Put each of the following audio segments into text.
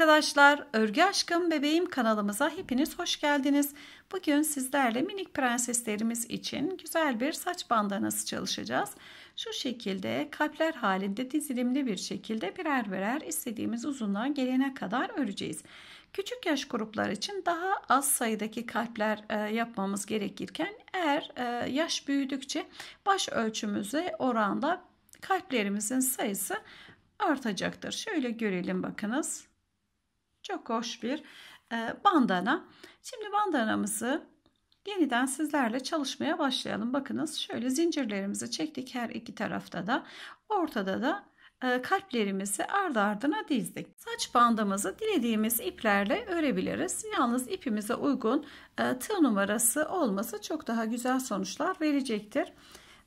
arkadaşlar, Örgü Aşkım Bebeğim kanalımıza hepiniz hoş geldiniz. Bugün sizlerle minik prenseslerimiz için güzel bir saç bandanası çalışacağız. Şu şekilde kalpler halinde dizilimli bir şekilde birer birer istediğimiz uzunluğa gelene kadar öreceğiz. Küçük yaş gruplar için daha az sayıdaki kalpler e, yapmamız gerekirken eğer e, yaş büyüdükçe baş ölçümüze oranda kalplerimizin sayısı artacaktır. Şöyle görelim bakınız. Çok hoş bir e, bandana. Şimdi bandanamızı yeniden sizlerle çalışmaya başlayalım. Bakınız şöyle zincirlerimizi çektik her iki tarafta da. Ortada da e, kalplerimizi ardı ardına dizdik. Saç bandımızı dilediğimiz iplerle örebiliriz. Yalnız ipimize uygun e, tığ numarası olması çok daha güzel sonuçlar verecektir.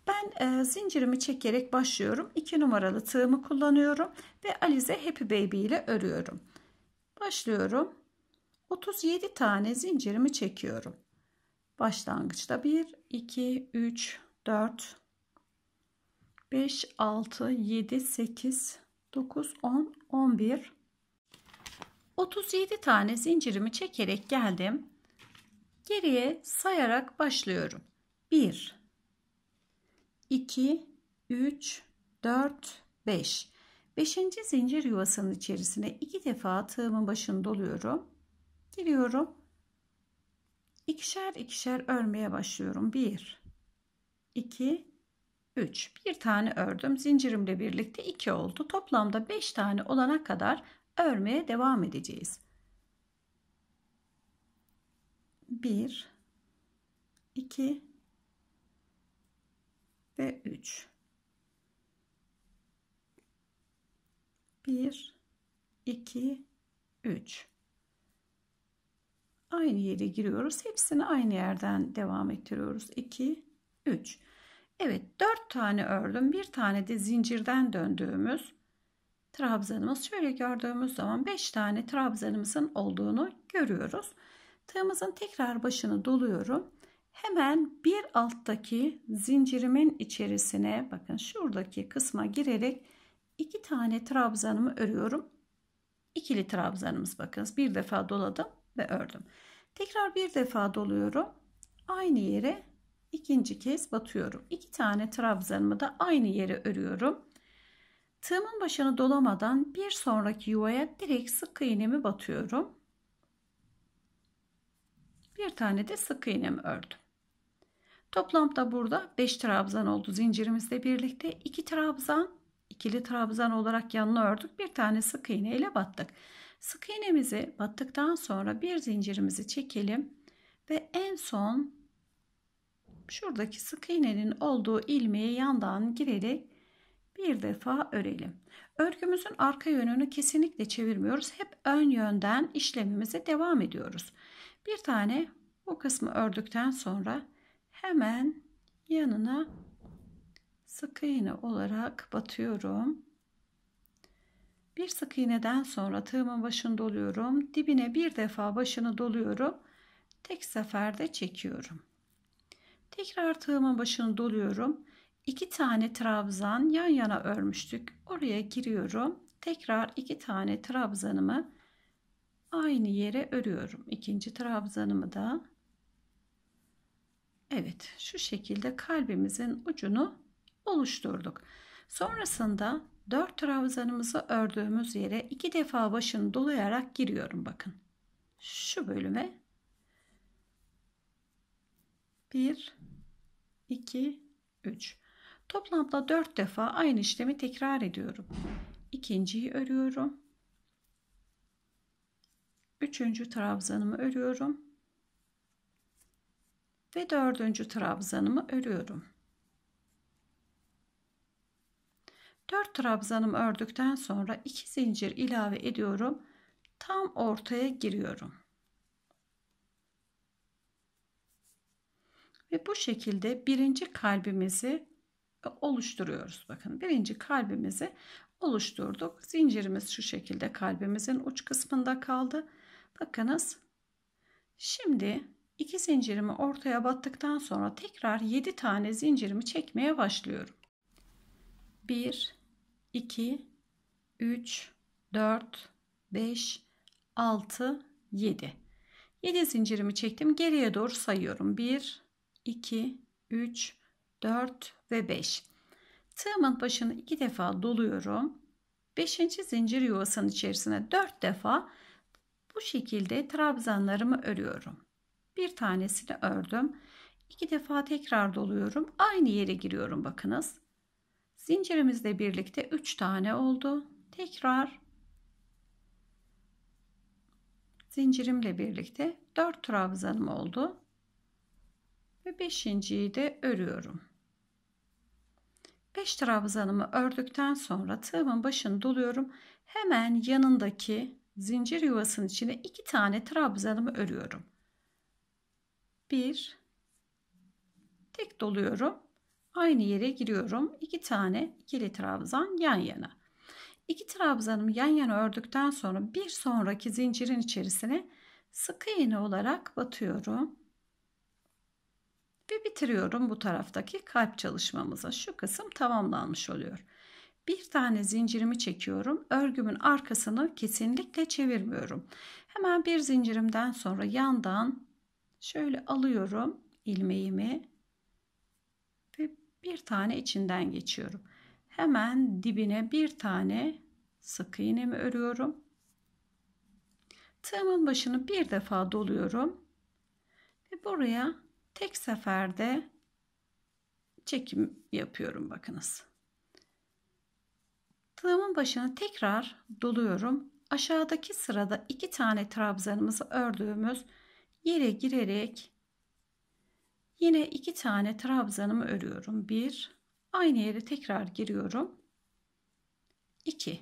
Ben e, zincirimi çekerek başlıyorum. 2 numaralı tığımı kullanıyorum ve Alize Happy Baby ile örüyorum. Başlıyorum. 37 tane zincirimi çekiyorum. Başlangıçta 1, 2, 3, 4, 5, 6, 7, 8, 9, 10, 11. 37 tane zincirimi çekerek geldim. Geriye sayarak başlıyorum. 1, 2, 3, 4, 5. Beşinci zincir yuvasının içerisine iki defa tığımın başını doluyorum. Giriyorum. İkişer ikişer örmeye başlıyorum. Bir, iki, üç. Bir tane ördüm. Zincirimle birlikte iki oldu. Toplamda beş tane olana kadar örmeye devam edeceğiz. Bir, iki ve üç. 1 2 3 aynı yere giriyoruz hepsini aynı yerden devam ettiriyoruz 2 3 Evet 4 tane ördüm bir tane de zincirden döndüğümüz trabzanımız şöyle gördüğümüz zaman 5 tane trabzanımızın olduğunu görüyoruz tığımızın tekrar başını doluyorum hemen bir alttaki zincirimin içerisine bakın şuradaki kısma girerek 2 tane trabzanımı örüyorum. İkili trabzanımız bakınız. Bir defa doladım ve ördüm. Tekrar bir defa doluyorum. Aynı yere ikinci kez batıyorum. İki tane trabzanımı da aynı yere örüyorum. Tığımın başını dolamadan bir sonraki yuvaya direkt sık iğnemi batıyorum. Bir tane de sık iğnemi ördüm. Toplamda burada 5 trabzan oldu zincirimizle birlikte. 2 trabzan ikili trabzan olarak yanına ördük. Bir tane sık iğne ile battık. Sık iğnemizi battıktan sonra bir zincirimizi çekelim ve en son şuradaki sık iğnenin olduğu ilmeğe yandan girerek bir defa örelim. Örgümüzün arka yönünü kesinlikle çevirmiyoruz. Hep ön yönden işlemimize devam ediyoruz. Bir tane bu kısmı ördükten sonra hemen yanına sık iğne olarak batıyorum. Bir sık iğneden sonra tığımın başını doluyorum. Dibine bir defa başını doluyorum. Tek seferde çekiyorum. Tekrar tığımın başını doluyorum. İki tane trabzan yan yana örmüştük. Oraya giriyorum. Tekrar iki tane trabzanımı aynı yere örüyorum. İkinci trabzanımı da Evet, şu şekilde kalbimizin ucunu oluşturduk. Sonrasında dört trabzanımızı ördüğümüz yere iki defa başını dolayarak giriyorum bakın. Şu bölüme 1 2 3 Toplamda 4 defa aynı işlemi tekrar ediyorum. İkinciyi örüyorum. Üçüncü trabzanımı örüyorum. Ve dördüncü trabzanımı örüyorum. 4 trabzanım ördükten sonra 2 zincir ilave ediyorum. Tam ortaya giriyorum. Ve bu şekilde birinci kalbimizi oluşturuyoruz. Bakın birinci kalbimizi oluşturduk. Zincirimiz şu şekilde kalbimizin uç kısmında kaldı. Bakınız. Şimdi iki zincirimi ortaya battıktan sonra tekrar 7 tane zincirimi çekmeye başlıyorum. 1, 2, 3, 4, 5, 6, 7. 7 zincirimi çektim. Geriye doğru sayıyorum. 1, 2, 3, 4 ve 5. Tığımın başını iki defa doluyorum. 5. zincir yuvasının içerisine 4 defa bu şekilde trabzanlarımı örüyorum. Bir tanesini ördüm. İki defa tekrar doluyorum. Aynı yere giriyorum bakınız. Zincirimizle birlikte 3 tane oldu. Tekrar zincirimle birlikte 4 trabzanım oldu. Ve 5.yi de örüyorum. 5 trabzanımı ördükten sonra tığımın başını doluyorum. Hemen yanındaki zincir yuvasının içine 2 tane trabzanımı örüyorum. 1 tek doluyorum Aynı yere giriyorum. 2 tane ikili trabzan yan yana. İki trabzanımı yan yana ördükten sonra bir sonraki zincirin içerisine sık iğne olarak batıyorum. Ve bitiriyorum bu taraftaki kalp çalışmamıza. Şu kısım tamamlanmış oluyor. Bir tane zincirimi çekiyorum. Örgümün arkasını kesinlikle çevirmiyorum. Hemen bir zincirimden sonra yandan şöyle alıyorum ilmeğimi bir tane içinden geçiyorum. Hemen dibine bir tane sık iğnemi örüyorum. Tığımın başını bir defa doluyorum. Ve buraya tek seferde çekim yapıyorum bakınız. Tığımın başını tekrar doluyorum. Aşağıdaki sırada iki tane trabzanımızı ördüğümüz yere girerek Yine iki tane trabzanımı örüyorum. Bir, aynı yere tekrar giriyorum. İki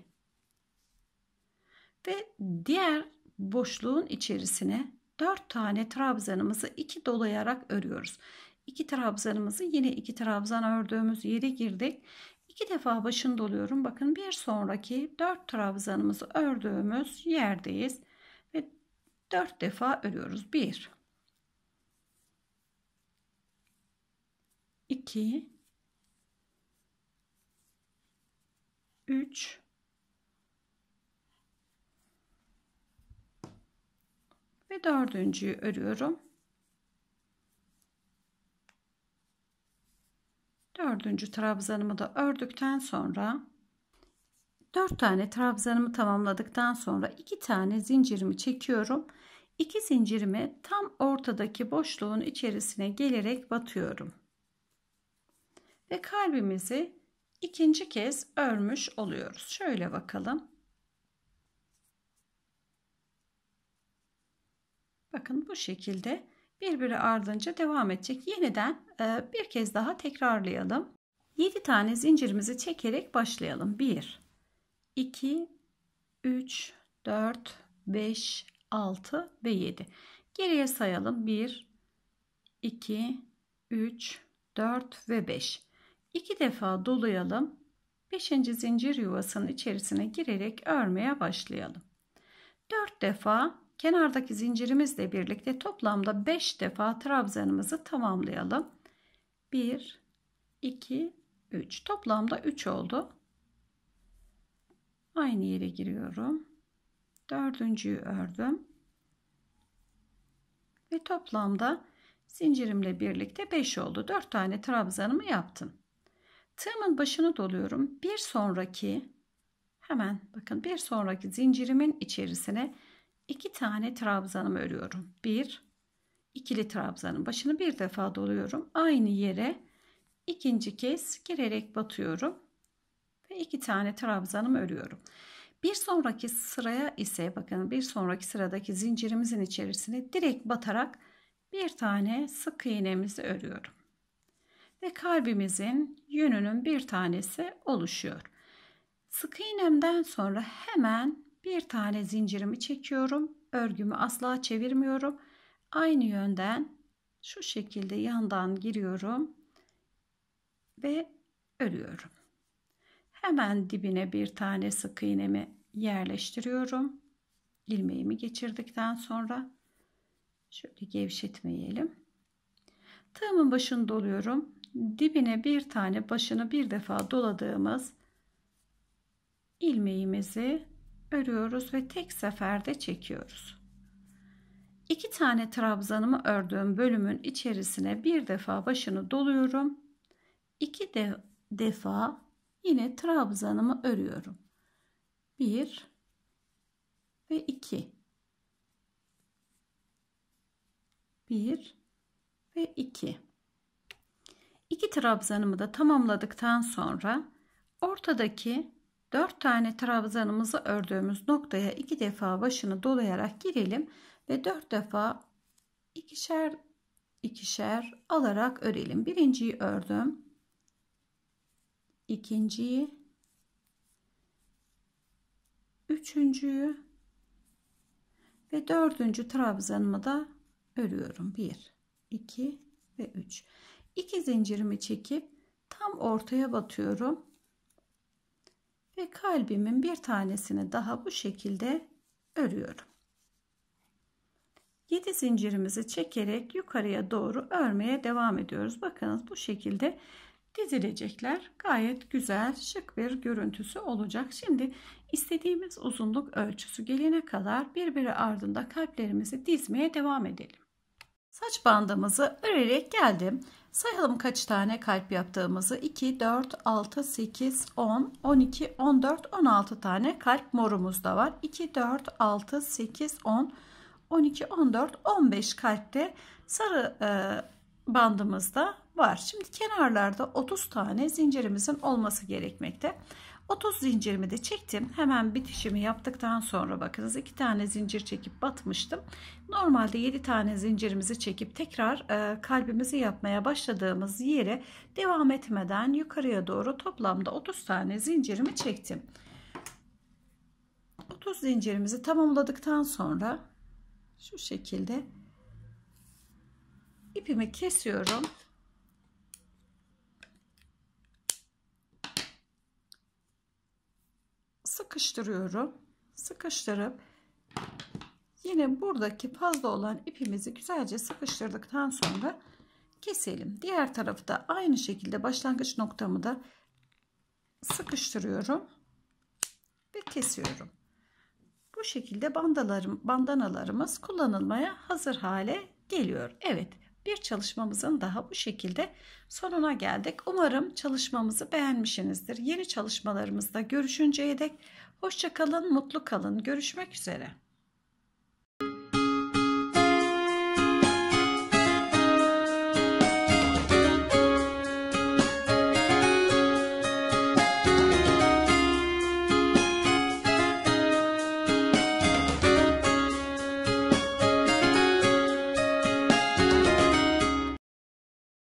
ve diğer boşluğun içerisine dört tane trabzanımızı iki dolayarak örüyoruz. İki trabzanımızı yine iki trabzan ördüğümüz yere girdik. İki defa başını doluyorum. Bakın bir sonraki dört trabzanımızı ördüğümüz yerdeyiz ve dört defa örüyoruz. 1 2 3 ve dördüncüyü örüyorum. Dördüncü trabzanımı da ördükten sonra 4 tane trabzanımı tamamladıktan sonra 2 tane zincirimi çekiyorum. 2 zincirimi tam ortadaki boşluğun içerisine gelerek batıyorum ve kalbimizi ikinci kez örmüş oluyoruz. Şöyle bakalım. Bakın bu şekilde birbiri ardınca devam edecek. Yeniden e, bir kez daha tekrarlayalım. 7 tane zincirimizi çekerek başlayalım. 1 2 3 4 5 6 ve 7. Geriye sayalım. 1 2 3 4 ve 5. İki defa dolayalım. Beşinci zincir yuvasının içerisine girerek örmeye başlayalım. Dört defa kenardaki zincirimizle birlikte toplamda beş defa trabzanımızı tamamlayalım. Bir, iki, üç. Toplamda üç oldu. Aynı yere giriyorum. Dördüncüyü ördüm. Ve toplamda zincirimle birlikte 5 oldu. 4 tane trabzanımı yaptım. Tığımın başını doluyorum. Bir sonraki hemen bakın bir sonraki zincirimin içerisine iki tane trabzanımı örüyorum. Bir ikili trabzanın başını bir defa doluyorum. Aynı yere ikinci kez girerek batıyorum ve iki tane trabzanımı örüyorum. Bir sonraki sıraya ise bakın bir sonraki sıradaki zincirimizin içerisine direkt batarak bir tane sık iğnemizi örüyorum ve kalbimizin yönünün bir tanesi oluşuyor. Sık iğnemden sonra hemen bir tane zincirimi çekiyorum. Örgümü asla çevirmiyorum. Aynı yönden şu şekilde yandan giriyorum ve örüyorum. Hemen dibine bir tane sık iğnemi yerleştiriyorum. İlmeğimi geçirdikten sonra şöyle gevşetmeyelim. Tığımın başını doluyorum dibine bir tane başını bir defa doladığımız ilmeğimizi örüyoruz ve tek seferde çekiyoruz. İki tane trabzanımı ördüğüm bölümün içerisine bir defa başını doluyorum. İki de defa yine trabzanımı örüyorum. Bir ve iki. Bir ve iki. İki trabzanımı da tamamladıktan sonra ortadaki dört tane trabzanımızı ördüğümüz noktaya iki defa başını dolayarak girelim ve dört defa ikişer ikişer alarak örelim. Birinciyi ördüm. ikinciyi üçüncüyü ve dördüncü trabzanımı da örüyorum. 1 2 ve 3 2 zincirimi çekip tam ortaya batıyorum. Ve kalbimin bir tanesini daha bu şekilde örüyorum. 7 zincirimizi çekerek yukarıya doğru örmeye devam ediyoruz. Bakınız bu şekilde dizilecekler. Gayet güzel, şık bir görüntüsü olacak. Şimdi istediğimiz uzunluk ölçüsü gelene kadar birbiri ardında kalplerimizi dizmeye devam edelim. Saç bandımızı örerek geldim. Sayalım kaç tane kalp yaptığımızı. 2, 4, 6, 8, 10, 12, 14, 16 tane kalp morumuz da var. 2, 4, 6, 8, 10, 12, 14, 15 kalpte sarı e, bandımızda var. Şimdi kenarlarda 30 tane zincirimizin olması gerekmekte. 30 zincirimi de çektim. Hemen bitişimi yaptıktan sonra bakınız iki tane zincir çekip batmıştım. Normalde 7 tane zincirimizi çekip tekrar e, kalbimizi yapmaya başladığımız yere devam etmeden yukarıya doğru toplamda 30 tane zincirimi çektim. 30 zincirimizi tamamladıktan sonra şu şekilde ipimi kesiyorum. sıkıştırıyorum. Sıkıştırıp yine buradaki fazla olan ipimizi güzelce sıkıştırdıktan sonra keselim. Diğer tarafı da aynı şekilde başlangıç noktamı da sıkıştırıyorum ve kesiyorum. Bu şekilde bandalarım, bandanalarımız kullanılmaya hazır hale geliyor. Evet bir çalışmamızın daha bu şekilde sonuna geldik. Umarım çalışmamızı beğenmişsinizdir. Yeni çalışmalarımızda görüşünceye dek hoşça kalın, mutlu kalın. Görüşmek üzere.